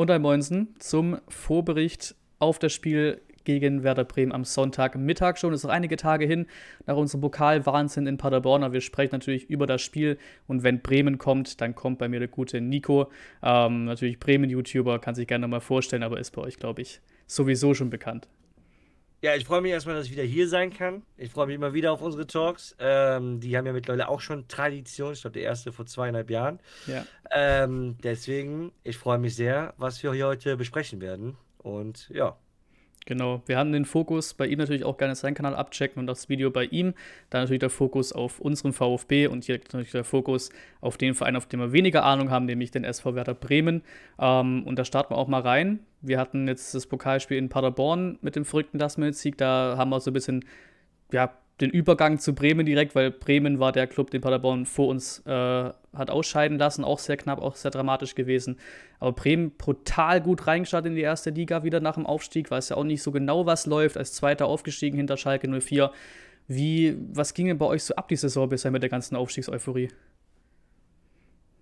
und ein Moinsen zum Vorbericht auf das Spiel gegen Werder Bremen am Sonntagmittag schon. Es ist noch einige Tage hin nach unserem Pokalwahnsinn in Paderborn. Aber wir sprechen natürlich über das Spiel. Und wenn Bremen kommt, dann kommt bei mir der gute Nico. Ähm, natürlich Bremen-YouTuber, kann sich gerne mal vorstellen, aber ist bei euch, glaube ich, sowieso schon bekannt. Ja, ich freue mich erstmal, dass ich wieder hier sein kann. Ich freue mich immer wieder auf unsere Talks. Ähm, die haben ja mittlerweile auch schon Tradition. Ich glaube, der erste vor zweieinhalb Jahren. Ja. Ähm, deswegen, ich freue mich sehr, was wir hier heute besprechen werden. Und ja. Genau, wir haben den Fokus bei ihm natürlich auch gerne seinen Kanal abchecken und das Video bei ihm. Dann natürlich der Fokus auf unseren VfB und hier natürlich der Fokus auf den Verein, auf den wir weniger Ahnung haben, nämlich den SV Werder Bremen. Ähm, und da starten wir auch mal rein wir hatten jetzt das Pokalspiel in Paderborn mit dem verrückten Last-Minute-Sieg. Da haben wir so ein bisschen ja, den Übergang zu Bremen direkt, weil Bremen war der Club, den Paderborn vor uns äh, hat ausscheiden lassen. Auch sehr knapp, auch sehr dramatisch gewesen. Aber Bremen brutal gut reingestartet in die erste Liga wieder nach dem Aufstieg. Weiß ja auch nicht so genau, was läuft. Als Zweiter aufgestiegen hinter Schalke 04. Wie, was ging denn bei euch so ab die Saison bisher mit der ganzen Aufstiegseuphorie? euphorie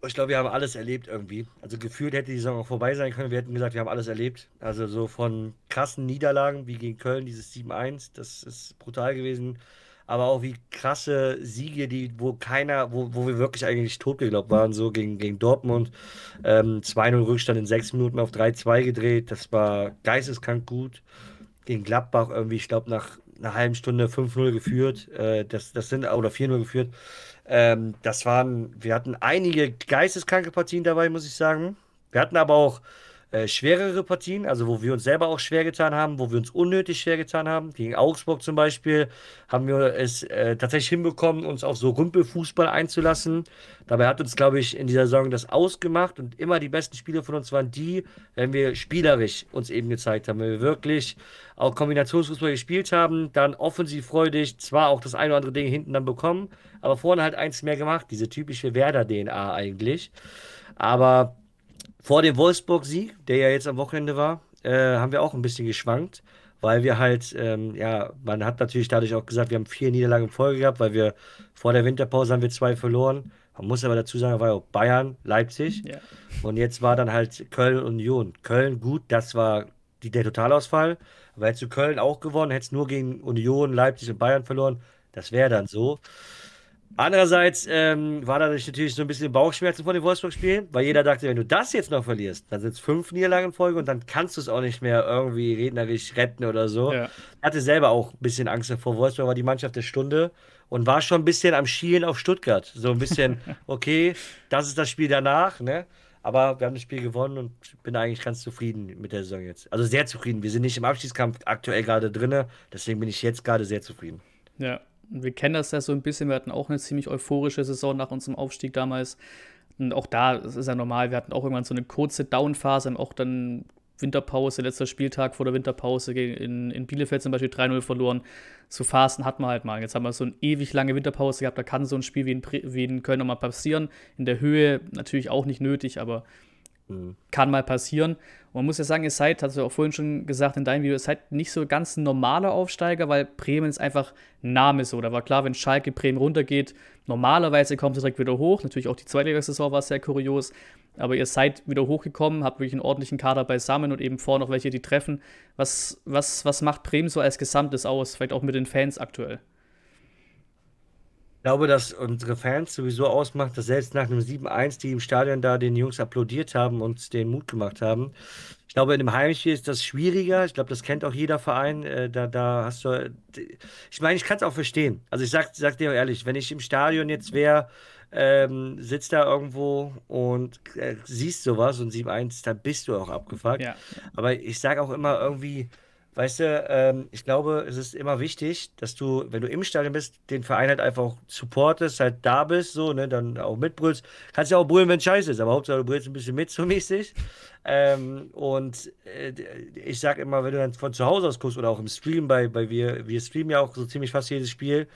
ich glaube, wir haben alles erlebt irgendwie. Also gefühlt hätte die Saison auch vorbei sein können. Wir hätten gesagt, wir haben alles erlebt. Also so von krassen Niederlagen wie gegen Köln, dieses 7-1, das ist brutal gewesen. Aber auch wie krasse Siege, die, wo keiner, wo, wo wir wirklich eigentlich tot geglaubt waren, so gegen, gegen Dortmund. Ähm, 2-0 Rückstand in sechs Minuten auf 3-2 gedreht. Das war geisteskrank gut. Gegen Gladbach irgendwie, ich glaube, nach einer halben Stunde 5-0 geführt. Äh, das, das sind, oder 4-0 geführt. Ähm, das waren, wir hatten einige geisteskranke Partien dabei, muss ich sagen. Wir hatten aber auch äh, schwerere Partien, also wo wir uns selber auch schwer getan haben, wo wir uns unnötig schwer getan haben. Gegen Augsburg zum Beispiel haben wir es äh, tatsächlich hinbekommen, uns auf so Rümpelfußball einzulassen. Dabei hat uns, glaube ich, in dieser Saison das ausgemacht und immer die besten Spiele von uns waren die, wenn wir spielerisch uns eben gezeigt haben, wenn wir wirklich auch Kombinationsfußball gespielt haben, dann offensiv freudig, zwar auch das ein oder andere Ding hinten dann bekommen, aber vorne halt eins mehr gemacht, diese typische Werder-DNA eigentlich. Aber vor dem Wolfsburg-Sieg, der ja jetzt am Wochenende war, äh, haben wir auch ein bisschen geschwankt, weil wir halt, ähm, ja, man hat natürlich dadurch auch gesagt, wir haben vier Niederlagen in Folge gehabt, weil wir vor der Winterpause haben wir zwei verloren. Man muss aber dazu sagen, war ja auch Bayern, Leipzig ja. und jetzt war dann halt Köln und Union. Köln gut, das war die, der Totalausfall. Aber hättest du Köln auch gewonnen, hättest nur gegen Union, Leipzig und Bayern verloren, das wäre dann so. Andererseits ähm, war da natürlich so ein bisschen Bauchschmerzen vor dem Wolfsburg-Spiel, weil jeder dachte, wenn du das jetzt noch verlierst, dann sind es fünf Niederlagen in Folge und dann kannst du es auch nicht mehr irgendwie rednerisch retten oder so. Ja. Hatte selber auch ein bisschen Angst davor. Wolfsburg war die Mannschaft der Stunde und war schon ein bisschen am Schielen auf Stuttgart. So ein bisschen, okay, das ist das Spiel danach, ne? Aber wir haben das Spiel gewonnen und bin eigentlich ganz zufrieden mit der Saison jetzt. Also sehr zufrieden. Wir sind nicht im Abschiedskampf aktuell gerade drin, deswegen bin ich jetzt gerade sehr zufrieden. Ja, wir kennen das ja so ein bisschen, wir hatten auch eine ziemlich euphorische Saison nach unserem Aufstieg damals. Und auch da ist ja normal, wir hatten auch irgendwann so eine kurze Downphase phase auch dann Winterpause, letzter Spieltag vor der Winterpause in, in Bielefeld zum Beispiel 3-0 verloren. So Phasen hat man halt mal. Jetzt haben wir so eine ewig lange Winterpause gehabt, da kann so ein Spiel wie in, wie in Köln nochmal passieren. In der Höhe natürlich auch nicht nötig, aber Mhm. Kann mal passieren. Und man muss ja sagen, ihr seid, hast du auch vorhin schon gesagt in deinem Video, ihr seid nicht so ganz ein normaler Aufsteiger, weil Bremen ist einfach Name so. Da war klar, wenn Schalke Bremen runtergeht, normalerweise kommt sie direkt wieder hoch. Natürlich auch die zweite Saison war sehr kurios. Aber ihr seid wieder hochgekommen, habt wirklich einen ordentlichen Kader beisammen und eben vorne noch welche, die treffen. Was, was, was macht Bremen so als Gesamtes aus? Vielleicht auch mit den Fans aktuell? glaube, dass unsere Fans sowieso ausmacht, dass selbst nach einem 7-1, die im Stadion da den Jungs applaudiert haben und den Mut gemacht haben. Ich glaube, in einem Heimspiel ist das schwieriger. Ich glaube, das kennt auch jeder Verein. Äh, da, da hast du. Ich meine, ich kann es auch verstehen. Also ich sag, sag dir ehrlich, wenn ich im Stadion jetzt wäre, ähm, sitzt da irgendwo und äh, siehst sowas und 7-1, dann bist du auch abgefuckt. Ja. Aber ich sage auch immer irgendwie, weißt du, ähm, ich glaube, es ist immer wichtig, dass du, wenn du im Stadion bist, den Verein halt einfach supportest, halt da bist, so, ne, dann auch mitbrüllst. Kannst ja auch brüllen, wenn scheiße ist, aber Hauptsache du brüllst ein bisschen mit, so mäßig. Ähm, und äh, ich sag immer, wenn du dann von zu Hause aus guckst oder auch im Stream, bei, bei wir, wir streamen ja auch so ziemlich fast jedes Spiel,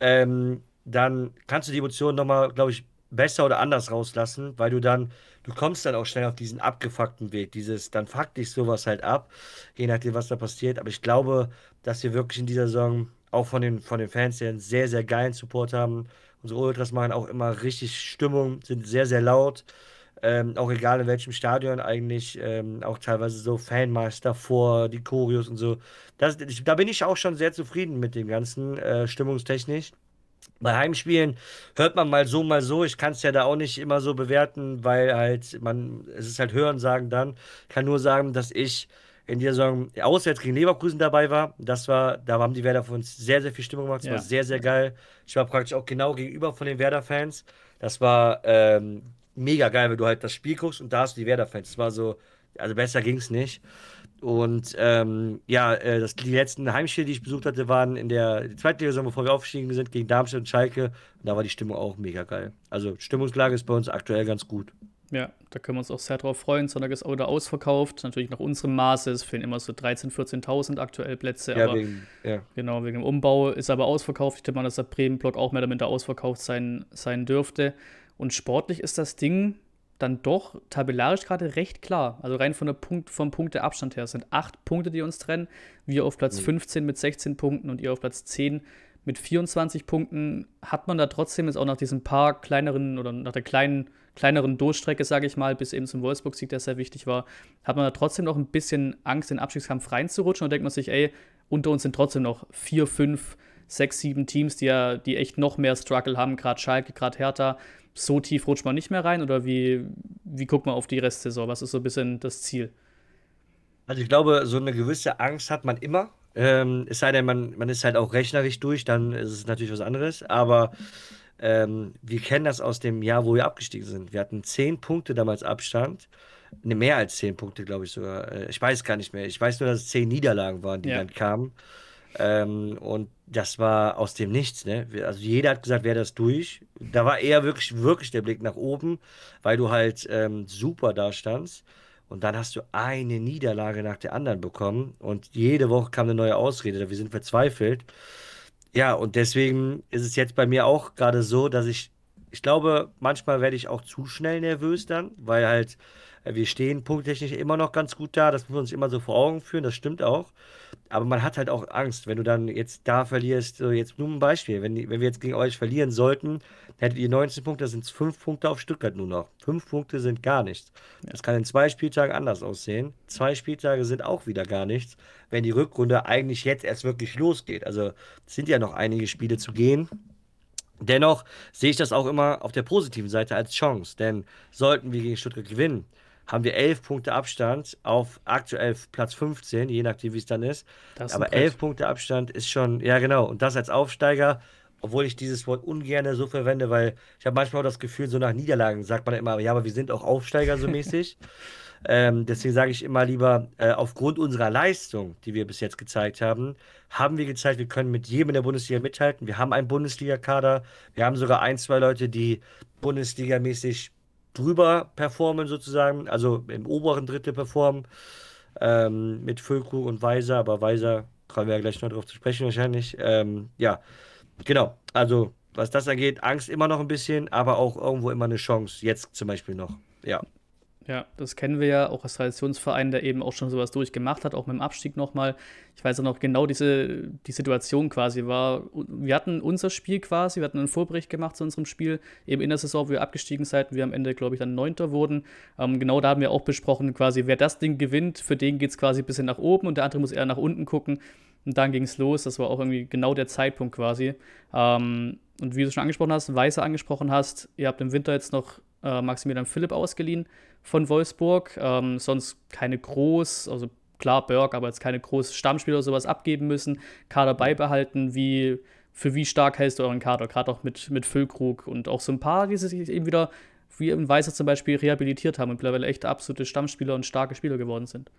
ähm, dann kannst du die Emotionen nochmal, glaube ich, besser oder anders rauslassen, weil du dann du kommst dann auch schnell auf diesen abgefuckten Weg. Dieses, dann fuck dich sowas halt ab, je nachdem, was da passiert. Aber ich glaube, dass wir wirklich in dieser Saison auch von den, von den Fans her einen sehr, sehr geilen Support haben. Unsere Ultras machen auch immer richtig Stimmung, sind sehr, sehr laut. Ähm, auch egal in welchem Stadion eigentlich, ähm, auch teilweise so Fanmeister vor, die Choreos und so. Das, ich, da bin ich auch schon sehr zufrieden mit dem Ganzen, äh, stimmungstechnisch bei Heimspielen hört man mal so, mal so. Ich kann es ja da auch nicht immer so bewerten, weil halt man, es ist halt Hören, Sagen, Dann. Ich kann nur sagen, dass ich in dieser Saison auswärts gegen Leverkusen dabei war. Das war, da haben die Werder von uns sehr, sehr viel Stimmung gemacht. Das ja. war sehr, sehr geil. Ich war praktisch auch genau gegenüber von den Werder-Fans. Das war ähm, mega geil, wenn du halt das Spiel guckst und da hast du die Werder-Fans. Das war so, also besser ging es nicht. Und ähm, ja, äh, das, die letzten Heimspiele, die ich besucht hatte, waren in der zweiten Saison, bevor wir aufgestiegen sind, gegen Darmstadt und Schalke. Und da war die Stimmung auch mega geil. Also Stimmungslage ist bei uns aktuell ganz gut. Ja, da können wir uns auch sehr drauf freuen. Sonntag ist auch wieder ausverkauft. Natürlich nach unserem Maße. Es fehlen immer so 13.000, 14.000 aktuell Plätze. Ja, wegen, ja. Genau, wegen dem Umbau ist aber ausverkauft. Ich denke mal, dass der Bremen-Block auch mehr damit da ausverkauft sein, sein dürfte. Und sportlich ist das Ding dann doch tabellarisch gerade recht klar. Also rein von der Punkt, vom Abstand her. Es sind acht Punkte, die uns trennen. Wir auf Platz mhm. 15 mit 16 Punkten und ihr auf Platz 10 mit 24 Punkten. Hat man da trotzdem jetzt auch nach diesen paar kleineren oder nach der kleinen, kleineren Durchstrecke, sage ich mal, bis eben zum Wolfsburg-Sieg, der sehr wichtig war, hat man da trotzdem noch ein bisschen Angst, in den Abstiegskampf reinzurutschen und denkt man sich, ey, unter uns sind trotzdem noch vier, fünf, sechs, sieben Teams, die ja, die echt noch mehr Struggle haben, gerade Schalke, gerade Hertha so tief rutscht man nicht mehr rein oder wie, wie guckt man auf die Restsaison? Was ist so ein bisschen das Ziel? Also ich glaube, so eine gewisse Angst hat man immer. Ähm, es sei denn, man, man ist halt auch rechnerisch durch, dann ist es natürlich was anderes. Aber ähm, wir kennen das aus dem Jahr, wo wir abgestiegen sind. Wir hatten zehn Punkte damals Abstand. Ne, mehr als zehn Punkte, glaube ich sogar. Äh, ich weiß gar nicht mehr. Ich weiß nur, dass es zehn Niederlagen waren, die ja. dann kamen. Ähm, und das war aus dem Nichts, ne? Also jeder hat gesagt, wäre das durch. Da war eher wirklich, wirklich der Blick nach oben, weil du halt ähm, super da standst. Und dann hast du eine Niederlage nach der anderen bekommen. Und jede Woche kam eine neue Ausrede. Wir sind verzweifelt. Ja, und deswegen ist es jetzt bei mir auch gerade so, dass ich, ich glaube, manchmal werde ich auch zu schnell nervös dann, weil halt äh, wir stehen punkttechnisch immer noch ganz gut da, das muss man sich immer so vor Augen führen, das stimmt auch. Aber man hat halt auch Angst, wenn du dann jetzt da verlierst, so jetzt nur ein Beispiel, wenn, wenn wir jetzt gegen euch verlieren sollten, hättet ihr 19 Punkte, das sind fünf Punkte auf Stuttgart nur noch. Fünf Punkte sind gar nichts. Das kann in zwei Spieltagen anders aussehen. Zwei Spieltage sind auch wieder gar nichts, wenn die Rückrunde eigentlich jetzt erst wirklich losgeht. Also es sind ja noch einige Spiele zu gehen. Dennoch sehe ich das auch immer auf der positiven Seite als Chance, denn sollten wir gegen Stuttgart gewinnen, haben wir elf Punkte Abstand auf aktuell Platz 15, je nachdem, wie es dann ist. ist Aber elf Punkte Abstand ist schon, ja genau, und das als Aufsteiger, obwohl ich dieses Wort ungern so verwende, weil ich habe manchmal auch das Gefühl, so nach Niederlagen sagt man immer, ja, aber wir sind auch Aufsteiger so mäßig. ähm, deswegen sage ich immer lieber, äh, aufgrund unserer Leistung, die wir bis jetzt gezeigt haben, haben wir gezeigt, wir können mit jedem in der Bundesliga mithalten. Wir haben einen Bundesliga-Kader. Wir haben sogar ein, zwei Leute, die Bundesliga-mäßig drüber performen sozusagen, also im oberen Drittel performen ähm, mit Füllkrug und Weiser, aber Weiser kommen wir ja gleich noch drauf zu sprechen wahrscheinlich. Ähm, ja, genau, also was das angeht, Angst immer noch ein bisschen, aber auch irgendwo immer eine Chance, jetzt zum Beispiel noch, ja. Ja, das kennen wir ja auch als Traditionsverein, der eben auch schon sowas durchgemacht hat, auch mit dem Abstieg nochmal. Ich weiß auch noch genau diese die Situation quasi war. Wir hatten unser Spiel quasi, wir hatten einen Vorbericht gemacht zu unserem Spiel, eben in der Saison, wo wir abgestiegen sind, wir am Ende, glaube ich, dann Neunter wurden. Ähm, genau da haben wir auch besprochen, quasi, wer das Ding gewinnt, für den geht es quasi ein bisschen nach oben und der andere muss eher nach unten gucken. Und dann ging es los. Das war auch irgendwie genau der Zeitpunkt quasi. Ähm, und wie du schon angesprochen hast, Weiße angesprochen hast, ihr habt im Winter jetzt noch äh, Maximilian Philipp ausgeliehen von Wolfsburg. Ähm, sonst keine groß, also klar Berg, aber jetzt keine großen Stammspieler oder sowas abgeben müssen. Kader beibehalten, wie für wie stark hältst du euren Kader, gerade auch mit, mit Füllkrug und auch so ein paar, die sich eben wieder, wie im Weißer zum Beispiel, rehabilitiert haben und mittlerweile echt absolute Stammspieler und starke Spieler geworden sind.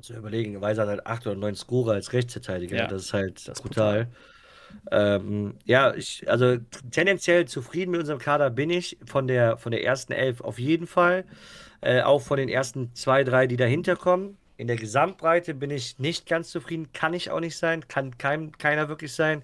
Zu überlegen, Weiser hat halt acht oder neun Scorer als Rechtsverteidiger, ja, das ist halt das brutal. brutal. Ähm, ja, ich, also tendenziell zufrieden mit unserem Kader bin ich, von der, von der ersten Elf auf jeden Fall. Äh, auch von den ersten zwei, drei, die dahinter kommen. In der Gesamtbreite bin ich nicht ganz zufrieden, kann ich auch nicht sein, kann kein, keiner wirklich sein,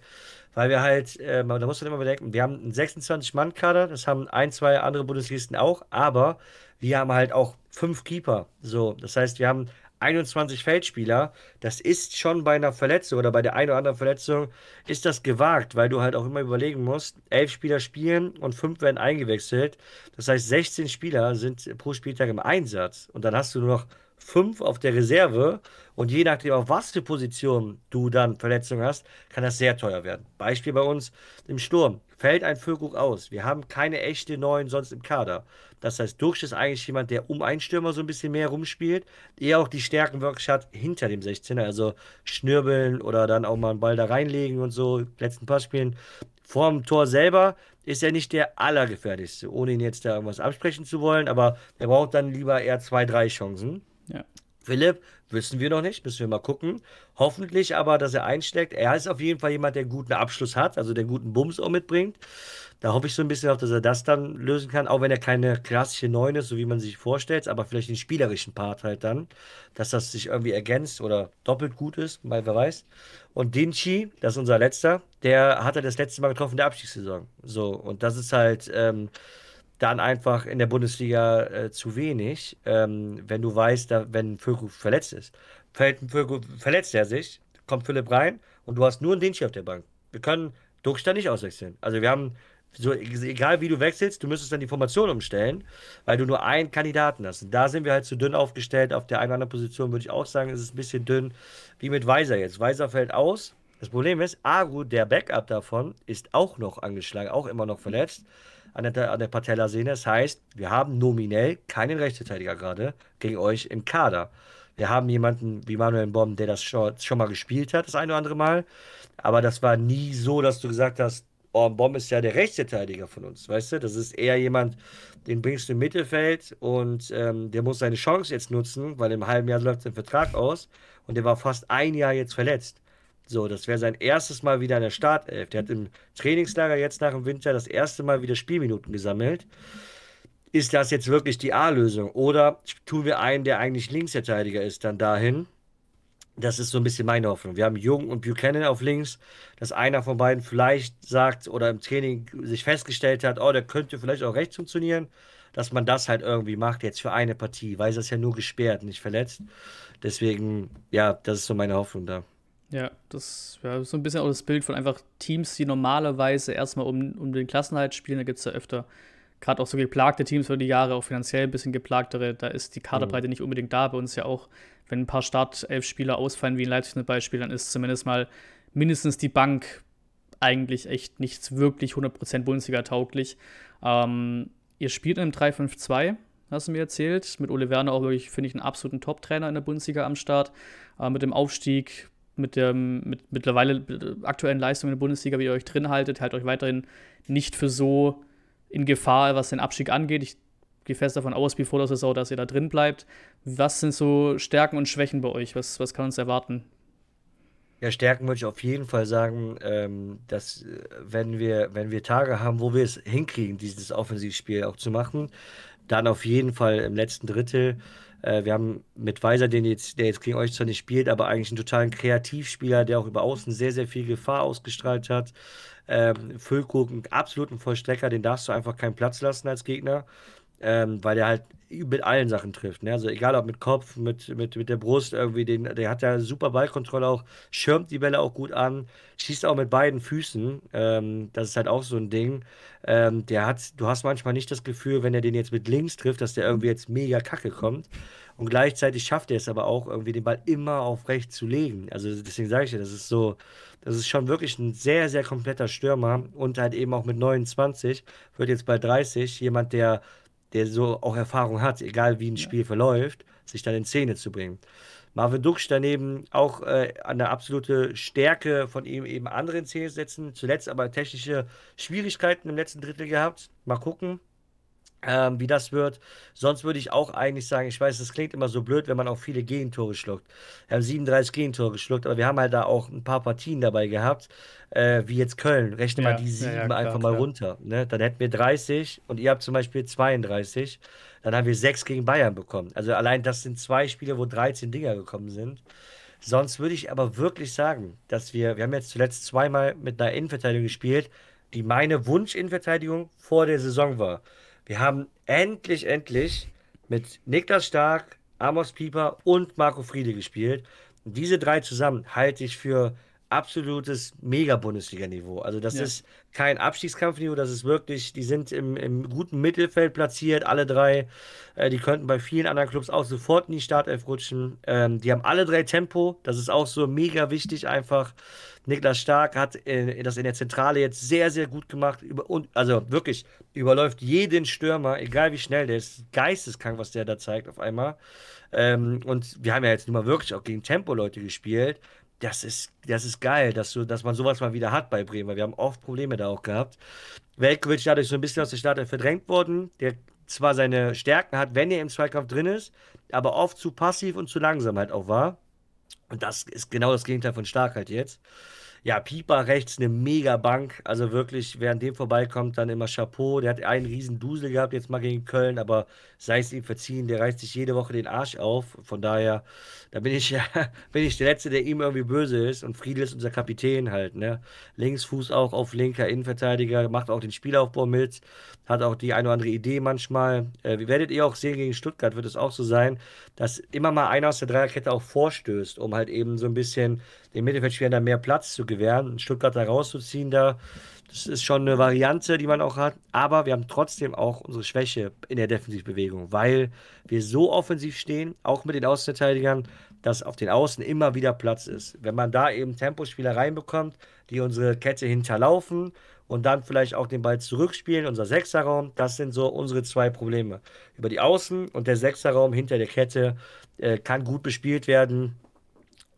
weil wir halt, äh, da muss man immer bedenken, wir haben einen 26-Mann-Kader, das haben ein, zwei andere Bundesligisten auch, aber wir haben halt auch fünf Keeper. So, das heißt, wir haben 21 Feldspieler, das ist schon bei einer Verletzung oder bei der einen oder anderen Verletzung, ist das gewagt, weil du halt auch immer überlegen musst, elf Spieler spielen und fünf werden eingewechselt. Das heißt, 16 Spieler sind pro Spieltag im Einsatz und dann hast du nur noch fünf auf der Reserve. Und je nachdem, auf was für Position du dann Verletzungen hast, kann das sehr teuer werden. Beispiel bei uns im Sturm. Fällt ein Füllkrug aus. Wir haben keine echte Neuen sonst im Kader. Das heißt, Durch ist eigentlich jemand, der um einen Stürmer so ein bisschen mehr rumspielt, eher auch die Stärken wirklich hat hinter dem 16er. Also schnürbeln oder dann auch mal einen Ball da reinlegen und so, letzten Pass spielen. Vorm Tor selber ist er nicht der Allergefährlichste, ohne ihn jetzt da irgendwas absprechen zu wollen, aber er braucht dann lieber eher zwei, drei Chancen. Ja. Philipp, wissen wir noch nicht, müssen wir mal gucken. Hoffentlich aber, dass er einsteckt. Er ist auf jeden Fall jemand, der einen guten Abschluss hat, also der einen guten Bums auch mitbringt. Da hoffe ich so ein bisschen auf, dass er das dann lösen kann, auch wenn er keine klassische Neun ist, so wie man sich vorstellt, aber vielleicht den spielerischen Part halt dann, dass das sich irgendwie ergänzt oder doppelt gut ist, mal wer weiß. Und Dinci, das ist unser letzter, der hat er das letzte Mal getroffen in der Abstiegssaison. So, und das ist halt. Ähm, dann einfach in der Bundesliga äh, zu wenig, ähm, wenn du weißt, da, wenn Vögel verletzt ist. Fällt Vögel, verletzt er sich, kommt Philipp rein und du hast nur einen auf der Bank. Wir können Duckstein nicht auswechseln. Also wir haben, so, egal wie du wechselst, du müsstest dann die Formation umstellen, weil du nur einen Kandidaten hast. Und da sind wir halt zu dünn aufgestellt. Auf der einen oder anderen Position würde ich auch sagen, ist es ein bisschen dünn, wie mit Weiser jetzt. Weiser fällt aus das Problem ist, Aru, der Backup davon, ist auch noch angeschlagen, auch immer noch verletzt an der, an der Patellasehne. Das heißt, wir haben nominell keinen Rechtsverteidiger gerade gegen euch im Kader. Wir haben jemanden wie Manuel Bomb, der das schon, schon, mal gespielt hat, das ein oder andere Mal. Aber das war nie so, dass du gesagt hast, oh, Bomb ist ja der Rechtsverteidiger von uns, weißt du? Das ist eher jemand, den bringst du im Mittelfeld und ähm, der muss seine Chance jetzt nutzen, weil im halben Jahr läuft sein Vertrag aus und der war fast ein Jahr jetzt verletzt. So, das wäre sein erstes Mal wieder in der Startelf. Der hat im Trainingslager jetzt nach dem Winter das erste Mal wieder Spielminuten gesammelt. Ist das jetzt wirklich die A-Lösung? Oder tun wir einen, der eigentlich Linksverteidiger ist, dann dahin? Das ist so ein bisschen meine Hoffnung. Wir haben Jung und Buchanan auf links, dass einer von beiden vielleicht sagt oder im Training sich festgestellt hat, oh, der könnte vielleicht auch rechts funktionieren, dass man das halt irgendwie macht jetzt für eine Partie, weil es ist ja nur gesperrt, nicht verletzt. Deswegen, ja, das ist so meine Hoffnung da. Ja, das ja, ist so ein bisschen auch das Bild von einfach Teams, die normalerweise erstmal um, um den Klassenhalt spielen. Da gibt es ja öfter, gerade auch so geplagte Teams über die Jahre, auch finanziell ein bisschen geplagtere. Da ist die Kaderbreite mhm. nicht unbedingt da. Bei uns ja auch, wenn ein paar Startelf-Spieler ausfallen, wie in Leipzig zum Beispiel, dann ist zumindest mal mindestens die Bank eigentlich echt nichts wirklich 100% Bundesliga-tauglich. Ähm, ihr spielt in einem 3-5-2 hast du mir erzählt. Mit Ole Werner auch wirklich, finde ich, einen absoluten Top-Trainer in der Bundesliga am Start. Äh, mit dem Aufstieg mit der mit mittlerweile aktuellen Leistung in der Bundesliga, wie ihr euch drin haltet, haltet euch weiterhin nicht für so in Gefahr, was den Abstieg angeht. Ich gehe fest davon aus, wie vor der auch, dass ihr da drin bleibt. Was sind so Stärken und Schwächen bei euch? Was, was kann uns erwarten? Ja, Stärken würde ich auf jeden Fall sagen, ähm, dass äh, wenn wir, wenn wir Tage haben, wo wir es hinkriegen, dieses Offensivspiel auch zu machen, dann auf jeden Fall im letzten Drittel äh, wir haben mit Weiser, den jetzt, der jetzt gegen euch zwar nicht spielt, aber eigentlich einen totalen Kreativspieler, der auch über außen sehr, sehr viel Gefahr ausgestrahlt hat. Ähm, Füllkrug, absoluten Vollstrecker, den darfst du einfach keinen Platz lassen als Gegner ähm, weil der halt mit allen Sachen trifft. Ne? Also egal ob mit Kopf, mit, mit, mit der Brust irgendwie, den, der hat ja super Ballkontrolle auch, schirmt die Bälle auch gut an, schießt auch mit beiden Füßen. Ähm, das ist halt auch so ein Ding. Ähm, der hat, du hast manchmal nicht das Gefühl, wenn er den jetzt mit links trifft, dass der irgendwie jetzt mega kacke kommt. Und gleichzeitig schafft er es aber auch, irgendwie den Ball immer auf rechts zu legen. Also deswegen sage ich dir, das ist so, das ist schon wirklich ein sehr, sehr kompletter Stürmer und halt eben auch mit 29, wird jetzt bei 30, jemand, der der so auch Erfahrung hat, egal wie ein Spiel verläuft, sich dann in Szene zu bringen. Marvin Dux daneben auch äh, der absolute Stärke von ihm eben andere anderen Szenen setzen. Zuletzt aber technische Schwierigkeiten im letzten Drittel gehabt. Mal gucken ähm, wie das wird. Sonst würde ich auch eigentlich sagen, ich weiß, es klingt immer so blöd, wenn man auch viele Gegentore schluckt. Wir haben 37 Gegentore geschluckt, aber wir haben halt da auch ein paar Partien dabei gehabt, äh, wie jetzt Köln. Rechne ja, mal die sieben ja, klar, einfach mal klar. runter. Ne? Dann hätten wir 30 und ihr habt zum Beispiel 32. Dann haben wir sechs gegen Bayern bekommen. Also allein das sind zwei Spiele, wo 13 Dinger gekommen sind. Sonst würde ich aber wirklich sagen, dass wir, wir haben jetzt zuletzt zweimal mit einer Innenverteidigung gespielt, die meine Wunsch-Innenverteidigung vor der Saison war. Wir haben endlich, endlich mit Niklas Stark, Amos Pieper und Marco Friede gespielt. Und diese drei zusammen halte ich für absolutes Mega-Bundesliga-Niveau. Also das ja. ist kein Abstiegskampfniveau, das ist wirklich, die sind im, im guten Mittelfeld platziert, alle drei. Äh, die könnten bei vielen anderen Clubs auch sofort in die Startelf rutschen. Ähm, die haben alle drei Tempo, das ist auch so mega wichtig einfach. Niklas Stark hat äh, das in der Zentrale jetzt sehr, sehr gut gemacht. Über, und, also wirklich, überläuft jeden Stürmer, egal wie schnell der ist. Geisteskrank, was der da zeigt auf einmal. Ähm, und wir haben ja jetzt nun mal wirklich auch gegen Tempo-Leute gespielt das ist, das ist geil, dass, du, dass man sowas mal wieder hat bei Bremen, weil wir haben oft Probleme da auch gehabt. Velkovic dadurch so ein bisschen aus der Starter verdrängt worden, der zwar seine Stärken hat, wenn er im Zweikampf drin ist, aber oft zu passiv und zu langsam halt auch war. Und das ist genau das Gegenteil von Stark halt jetzt. Ja, Pieper rechts, eine mega Bank. Also wirklich, wer an dem vorbeikommt, dann immer Chapeau. Der hat einen riesen Dusel gehabt jetzt mal gegen Köln, aber sei es ihm verziehen, der reißt sich jede Woche den Arsch auf. Von daher, da bin ich ja, bin ich der Letzte, der ihm irgendwie böse ist. Und Friedel ist unser Kapitän halt, ne? Linksfuß auch auf linker Innenverteidiger, macht auch den Spielaufbau mit, hat auch die eine oder andere Idee manchmal. Äh, werdet ihr auch sehen, gegen Stuttgart wird es auch so sein, dass immer mal einer aus der Dreierkette auch vorstößt, um halt eben so ein bisschen den Mittelfeldspielern da mehr Platz zu gewähren, Stuttgart da rauszuziehen, da, das ist schon eine Variante, die man auch hat. Aber wir haben trotzdem auch unsere Schwäche in der Defensivbewegung, weil wir so offensiv stehen, auch mit den Außenverteidigern, dass auf den Außen immer wieder Platz ist. Wenn man da eben Tempospieler reinbekommt, die unsere Kette hinterlaufen und dann vielleicht auch den Ball zurückspielen, unser Sechserraum, das sind so unsere zwei Probleme. Über die Außen und der Sechserraum hinter der Kette äh, kann gut bespielt werden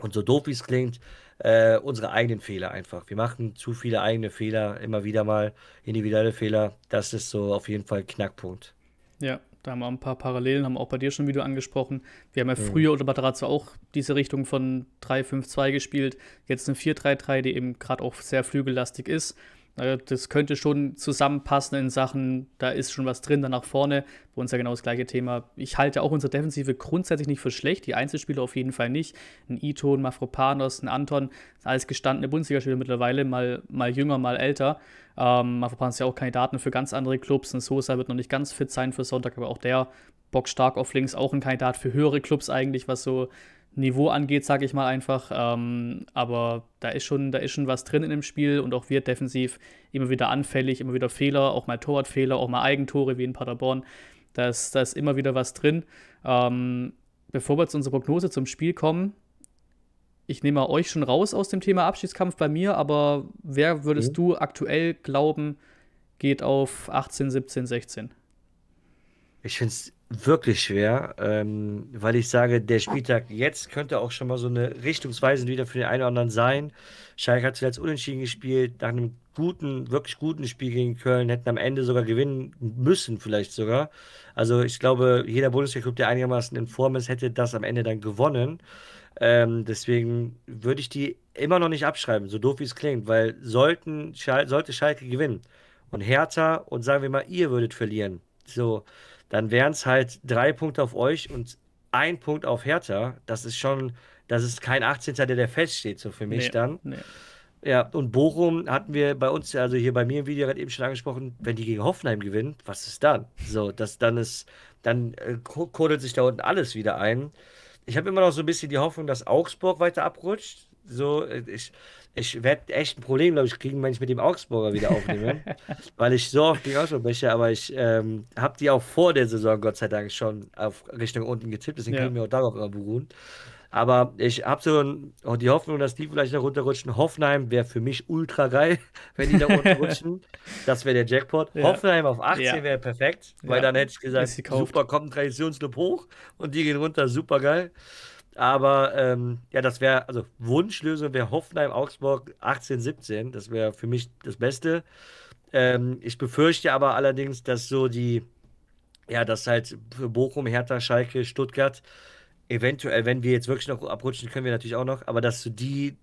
und so doof wie es klingt, äh, unsere eigenen Fehler einfach. Wir machen zu viele eigene Fehler, immer wieder mal individuelle Fehler. Das ist so auf jeden Fall Knackpunkt. Ja, da haben wir ein paar Parallelen, haben auch bei dir schon wieder angesprochen. Wir haben ja mhm. früher mhm. unter Materazzo auch diese Richtung von 3-5-2 gespielt, jetzt eine 4-3-3, die eben gerade auch sehr flügellastig ist. Das könnte schon zusammenpassen in Sachen, da ist schon was drin, dann nach vorne. Bei uns ja genau das gleiche Thema. Ich halte auch unsere Defensive grundsätzlich nicht für schlecht, die Einzelspieler auf jeden Fall nicht. Ein Ito, ein Mafropanos, ein Anton, alles gestandene Bundesligaspieler mittlerweile, mal, mal jünger, mal älter. Ähm, Mafropanos ist ja auch Kandidaten für ganz andere Clubs. Ein Sosa wird noch nicht ganz fit sein für Sonntag, aber auch der stark auf links, auch ein Kandidat für höhere Clubs eigentlich, was so Niveau angeht, sage ich mal einfach. Ähm, aber da ist, schon, da ist schon was drin in dem Spiel und auch wird defensiv immer wieder anfällig, immer wieder Fehler, auch mal Torwartfehler, auch mal Eigentore wie in Paderborn. Da ist, da ist immer wieder was drin. Ähm, bevor wir zu unserer Prognose zum Spiel kommen, ich nehme euch schon raus aus dem Thema Abschiedskampf bei mir, aber wer würdest mhm. du aktuell glauben, geht auf 18, 17, 16? Ich finde es wirklich schwer, ähm, weil ich sage, der Spieltag jetzt könnte auch schon mal so eine Richtungsweise wieder für den einen oder anderen sein. Schalke hat zuletzt unentschieden gespielt, nach einem guten, wirklich guten Spiel gegen Köln, hätten am Ende sogar gewinnen müssen, vielleicht sogar. Also ich glaube, jeder Bundesliga-Club, der einigermaßen in Form ist, hätte das am Ende dann gewonnen. Ähm, deswegen würde ich die immer noch nicht abschreiben, so doof wie es klingt, weil sollten Schal sollte Schalke gewinnen und Hertha und sagen wir mal, ihr würdet verlieren, so dann wären es halt drei Punkte auf euch und ein Punkt auf Hertha. Das ist schon, das ist kein 18. der, der feststeht, so für mich nee, dann. Nee. Ja, und Bochum hatten wir bei uns, also hier bei mir im Video gerade eben schon angesprochen, wenn die gegen Hoffenheim gewinnen, was ist dann? So, das dann ist, dann äh, kodelt sich da unten alles wieder ein. Ich habe immer noch so ein bisschen die Hoffnung, dass Augsburg weiter abrutscht. So, äh, ich, ich werde echt ein Problem, glaube ich, kriegen, wenn ich mit dem Augsburger wieder aufnehme, weil ich so oft gegen Augsburg möchte, aber ich ähm, habe die auch vor der Saison, Gott sei Dank, schon auf Richtung unten getippt, deswegen ja. können wir auch darauf immer beruhen. Aber ich habe so ein, oh, die Hoffnung, dass die vielleicht noch runterrutschen. Hoffenheim wäre für mich ultra geil, wenn die da runterrutschen. das wäre der Jackpot. Ja. Hoffenheim auf 18 ja. wäre perfekt, weil ja. dann hätte ich gesagt, super, kommt ein Traditionsclub hoch und die gehen runter, super geil. Aber ähm, ja, das wäre, also Wunschlösung wäre Hoffenheim-Augsburg 18-17. Das wäre für mich das Beste. Ähm, ich befürchte aber allerdings, dass so die, ja, dass halt für Bochum, Hertha, Schalke, Stuttgart, eventuell, wenn wir jetzt wirklich noch abrutschen, können wir natürlich auch noch, aber dass so die,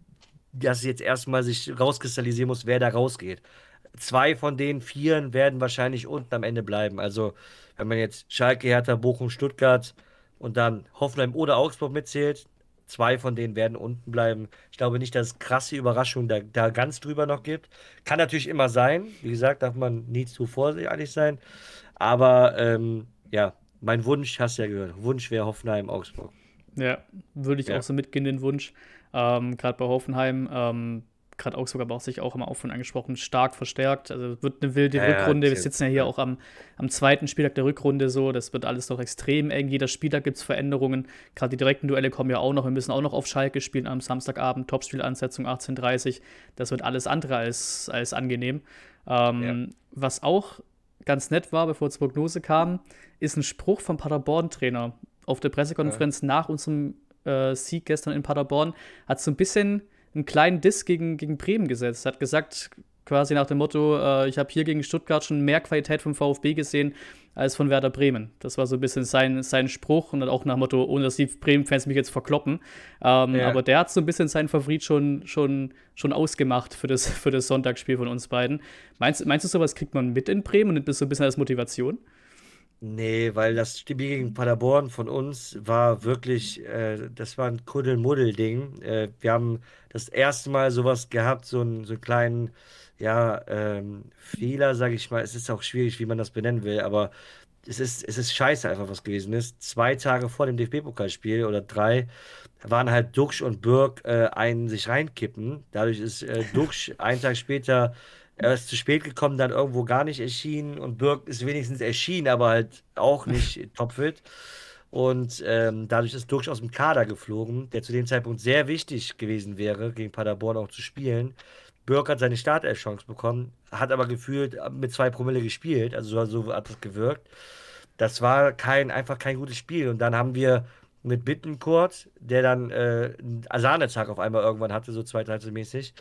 dass jetzt erstmal sich rauskristallisieren muss, wer da rausgeht. Zwei von den vieren werden wahrscheinlich unten am Ende bleiben. Also, wenn man jetzt Schalke, Hertha, Bochum, Stuttgart, und dann Hoffenheim oder Augsburg mitzählt, zwei von denen werden unten bleiben. Ich glaube nicht, dass es krasse Überraschungen da, da ganz drüber noch gibt. Kann natürlich immer sein. Wie gesagt, darf man nie zu vorsichtig sein. Aber ähm, ja, mein Wunsch, hast du ja gehört, Wunsch wäre Hoffenheim, Augsburg. Ja, würde ich ja. auch so mitgehen, den Wunsch. Ähm, Gerade bei Hoffenheim, ähm, gerade aber auch sich auch immer auf und angesprochen, stark verstärkt. Also wird eine wilde ja, Rückrunde. Ja, Wir sitzen ja hier auch am, am zweiten Spieltag der Rückrunde so. Das wird alles noch extrem eng. Jeder Spieltag gibt es Veränderungen. Gerade die direkten Duelle kommen ja auch noch. Wir müssen auch noch auf Schalke spielen am Samstagabend. Topspielansetzung 18.30 Das wird alles andere als, als angenehm. Ähm, ja. Was auch ganz nett war, bevor zur Prognose kam, ist ein Spruch vom Paderborn-Trainer. Auf der Pressekonferenz nach unserem äh, Sieg gestern in Paderborn hat so ein bisschen einen kleinen Diss gegen, gegen Bremen gesetzt, hat gesagt, quasi nach dem Motto, äh, ich habe hier gegen Stuttgart schon mehr Qualität vom VfB gesehen als von Werder Bremen. Das war so ein bisschen sein, sein Spruch und dann auch nach dem Motto, ohne dass die Bremen-Fans mich jetzt verkloppen. Ähm, ja. Aber der hat so ein bisschen seinen Favorit schon, schon, schon ausgemacht für das, für das Sonntagsspiel von uns beiden. Meinst, meinst du, sowas kriegt man mit in Bremen und nimmt das so ein bisschen als Motivation? Nee, weil das Spiel gegen Paderborn von uns war wirklich, äh, das war ein Kuddelmuddel-Ding. Äh, wir haben das erste Mal sowas gehabt, so einen, so einen kleinen ja, ähm, Fehler, sage ich mal. Es ist auch schwierig, wie man das benennen will, aber es ist, es ist scheiße einfach, was gewesen ist. Zwei Tage vor dem DFB-Pokalspiel oder drei waren halt Duxch und Birk äh, einen sich reinkippen. Dadurch ist äh, Duxch einen Tag später er ist zu spät gekommen, dann irgendwo gar nicht erschienen und Birk ist wenigstens erschienen, aber halt auch nicht topfit. Und ähm, dadurch ist Dirk aus dem Kader geflogen, der zu dem Zeitpunkt sehr wichtig gewesen wäre, gegen Paderborn auch zu spielen. Birk hat seine Startelf-Chance bekommen, hat aber gefühlt mit zwei Promille gespielt, also so, hat das gewirkt. Das war kein, einfach kein gutes Spiel. Und dann haben wir mit Bittenkurt, der dann äh, einen Sahnetag auf einmal irgendwann hatte, so zweiteilig mäßig,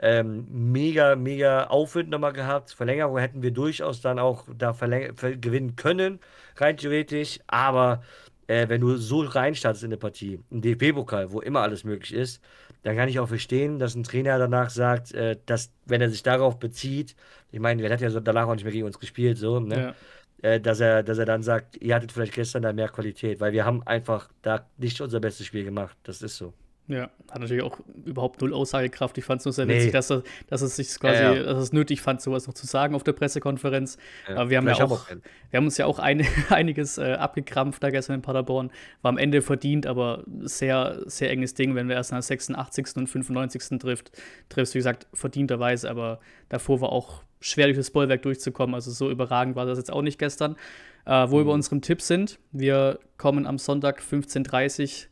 ähm, mega, mega Aufwind nochmal gehabt. Verlängerung hätten wir durchaus dann auch da gewinnen können, rein theoretisch. Aber äh, wenn du so reinstartest in eine Partie, im DFB-Pokal, wo immer alles möglich ist, dann kann ich auch verstehen, dass ein Trainer danach sagt, äh, dass, wenn er sich darauf bezieht, ich meine, er hat ja so danach auch nicht mehr gegen uns gespielt, so, ne? Ja. Äh, dass, er, dass er dann sagt, ihr hattet vielleicht gestern da mehr Qualität, weil wir haben einfach da nicht unser bestes Spiel gemacht. Das ist so. Ja, hat natürlich auch überhaupt null Aussagekraft. Ich fand es nur sehr nee. witzig, dass, er, dass es sich quasi, ja, ja. dass es nötig fand, sowas noch zu sagen auf der Pressekonferenz. Ja, Aber wir haben ja auch, wir haben uns ja auch ein, einiges äh, abgekrampft da gestern in Paderborn. War am Ende verdient, aber sehr, sehr enges Ding, wenn wir erst nach 86. und 95. trifft, triffst, wie gesagt, verdienterweise, aber davor war auch schwer durch das Bollwerk durchzukommen. Also so überragend war das jetzt auch nicht gestern. Äh, wo mhm. wir bei mhm. unserem Tipp sind, wir kommen am Sonntag 15.30 Uhr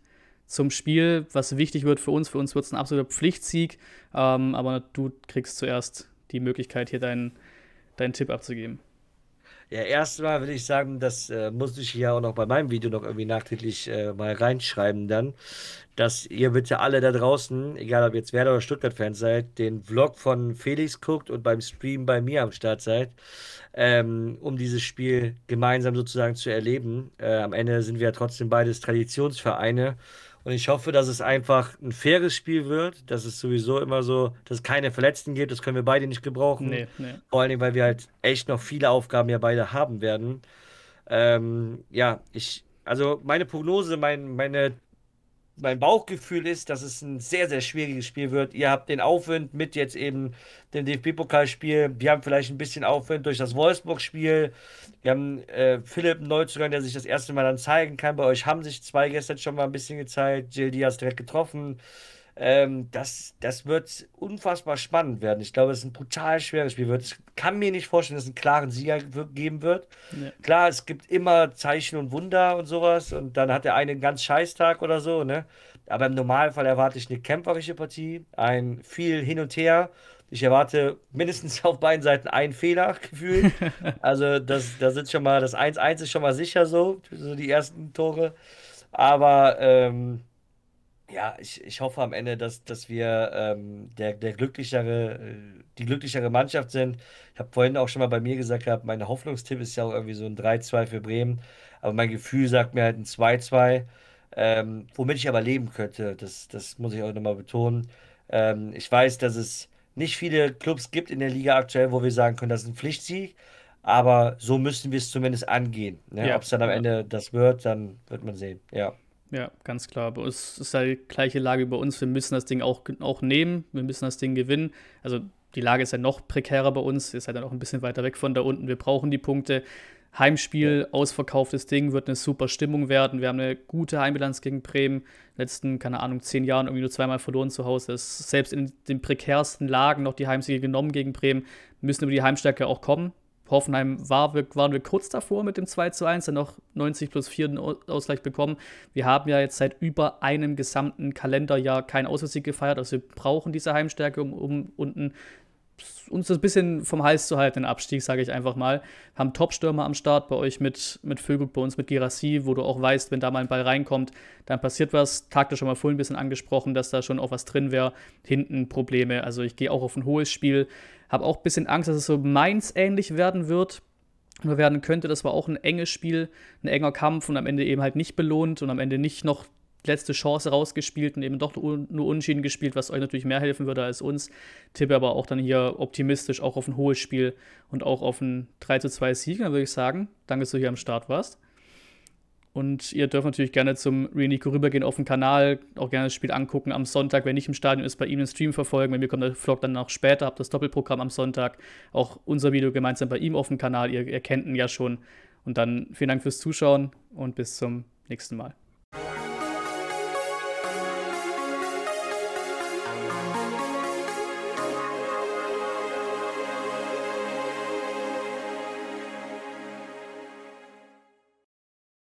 zum Spiel, was wichtig wird für uns. Für uns wird es ein absoluter Pflichtsieg, ähm, aber du kriegst zuerst die Möglichkeit, hier deinen, deinen Tipp abzugeben. Ja, erstmal würde ich sagen, das äh, muss ich ja auch noch bei meinem Video noch irgendwie nachträglich äh, mal reinschreiben dann, dass ihr bitte alle da draußen, egal ob jetzt Werder oder Stuttgart-Fans seid, den Vlog von Felix guckt und beim Stream bei mir am Start seid, ähm, um dieses Spiel gemeinsam sozusagen zu erleben. Äh, am Ende sind wir ja trotzdem beides Traditionsvereine und ich hoffe, dass es einfach ein faires Spiel wird, dass es sowieso immer so, dass es keine Verletzten gibt, das können wir beide nicht gebrauchen. Nee, nee. Vor allen Dingen, weil wir halt echt noch viele Aufgaben ja beide haben werden. Ähm, ja, ich, also meine Prognose, mein, meine mein Bauchgefühl ist, dass es ein sehr, sehr schwieriges Spiel wird. Ihr habt den Aufwind mit jetzt eben dem DFB-Pokalspiel. Wir haben vielleicht ein bisschen Aufwind durch das Wolfsburg-Spiel. Wir haben äh, Philipp Neuzugang, der sich das erste Mal dann zeigen kann. Bei euch haben sich zwei gestern schon mal ein bisschen gezeigt. Jill Diaz direkt getroffen. Ähm, das, das wird unfassbar spannend werden. Ich glaube, es ist ein brutal schweres Spiel Ich kann mir nicht vorstellen, dass es einen klaren Sieger geben wird. Ja. Klar, es gibt immer Zeichen und Wunder und sowas und dann hat der eine einen ganz Scheißtag oder so, ne? Aber im Normalfall erwarte ich eine kämpferische Partie, ein viel hin und her. Ich erwarte mindestens auf beiden Seiten einen Fehler gefühlt. Also, das, da sind schon mal, das 1-1 ist schon mal sicher so, so die ersten Tore. Aber ähm, ja, ich, ich hoffe am Ende, dass, dass wir ähm, der, der glücklichere, äh, die glücklichere Mannschaft sind. Ich habe vorhin auch schon mal bei mir gesagt gehabt, mein Hoffnungstipp ist ja auch irgendwie so ein 3-2 für Bremen. Aber mein Gefühl sagt mir halt ein 2-2, ähm, womit ich aber leben könnte. Das, das muss ich auch nochmal betonen. Ähm, ich weiß, dass es nicht viele Clubs gibt in der Liga aktuell, wo wir sagen können, das ist ein Pflichtsieg. Aber so müssen wir es zumindest angehen. Ne? Ja. Ob es dann am Ende das wird, dann wird man sehen. Ja. Ja, ganz klar. Es ist ja halt die gleiche Lage wie bei uns. Wir müssen das Ding auch, auch nehmen. Wir müssen das Ding gewinnen. Also die Lage ist ja noch prekärer bei uns. Ist halt dann auch ein bisschen weiter weg von da unten. Wir brauchen die Punkte. Heimspiel, ausverkauftes Ding, wird eine super Stimmung werden. Wir haben eine gute Heimbilanz gegen Bremen. letzten, keine Ahnung, zehn Jahren irgendwie nur zweimal verloren zu Hause. ist selbst in den prekärsten Lagen noch die Heimsiege genommen gegen Bremen. Müssen über die Heimstärke auch kommen. Hoffenheim war, waren wir kurz davor mit dem 2 zu 1, dann noch 90 plus 4 den Ausgleich bekommen. Wir haben ja jetzt seit über einem gesamten Kalenderjahr keinen Auswärtssieg gefeiert, also wir brauchen diese Heimstärke, um, um unten uns das bisschen vom Hals zu halten, den Abstieg, sage ich einfach mal. Wir haben Top-Stürmer am Start bei euch mit, mit Vögel, bei uns mit Girassi, wo du auch weißt, wenn da mal ein Ball reinkommt, dann passiert was. Taktisch schon mal vorhin ein bisschen angesprochen, dass da schon auch was drin wäre. Hinten Probleme. Also ich gehe auch auf ein hohes Spiel. Habe auch ein bisschen Angst, dass es so Mainz ähnlich werden wird oder werden könnte. Das war auch ein enges Spiel, ein enger Kampf und am Ende eben halt nicht belohnt und am Ende nicht noch letzte Chance rausgespielt und eben doch nur Unschieden gespielt, was euch natürlich mehr helfen würde als uns. Tippe aber auch dann hier optimistisch auch auf ein hohes Spiel und auch auf ein 3 zu 2 Sieg, dann würde ich sagen, danke, dass du hier am Start warst. Und ihr dürft natürlich gerne zum Real Nico rübergehen auf dem Kanal, auch gerne das Spiel angucken am Sonntag, wenn nicht im Stadion ist, bei ihm den Stream verfolgen. Bei mir kommt der Vlog dann auch später, habt das Doppelprogramm am Sonntag, auch unser Video gemeinsam bei ihm auf dem Kanal. Ihr, ihr kennt ihn ja schon. Und dann vielen Dank fürs Zuschauen und bis zum nächsten Mal.